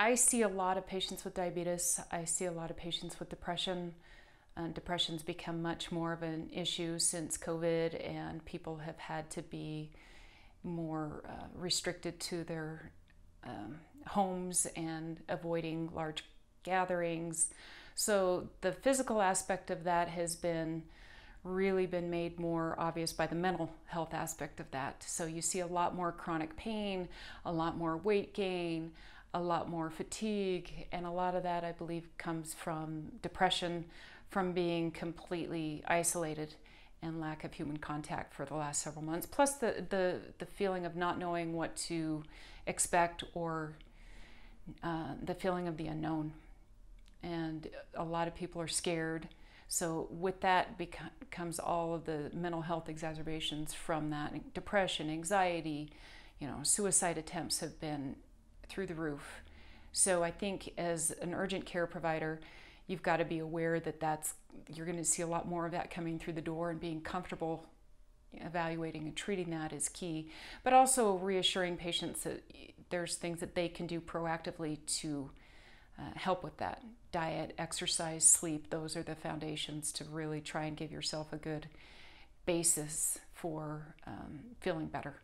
I see a lot of patients with diabetes. I see a lot of patients with depression. Uh, depression's become much more of an issue since COVID, and people have had to be more uh, restricted to their um, homes and avoiding large gatherings. So the physical aspect of that has been really been made more obvious by the mental health aspect of that. So you see a lot more chronic pain, a lot more weight gain, a lot more fatigue, and a lot of that I believe comes from depression, from being completely isolated and lack of human contact for the last several months, plus the, the, the feeling of not knowing what to expect or uh, the feeling of the unknown. And a lot of people are scared. So, with that comes all of the mental health exacerbations from that depression, anxiety, you know, suicide attempts have been through the roof. So I think as an urgent care provider, you've got to be aware that that's you're going to see a lot more of that coming through the door and being comfortable evaluating and treating that is key, but also reassuring patients that there's things that they can do proactively to uh, help with that. Diet, exercise, sleep, those are the foundations to really try and give yourself a good basis for um, feeling better.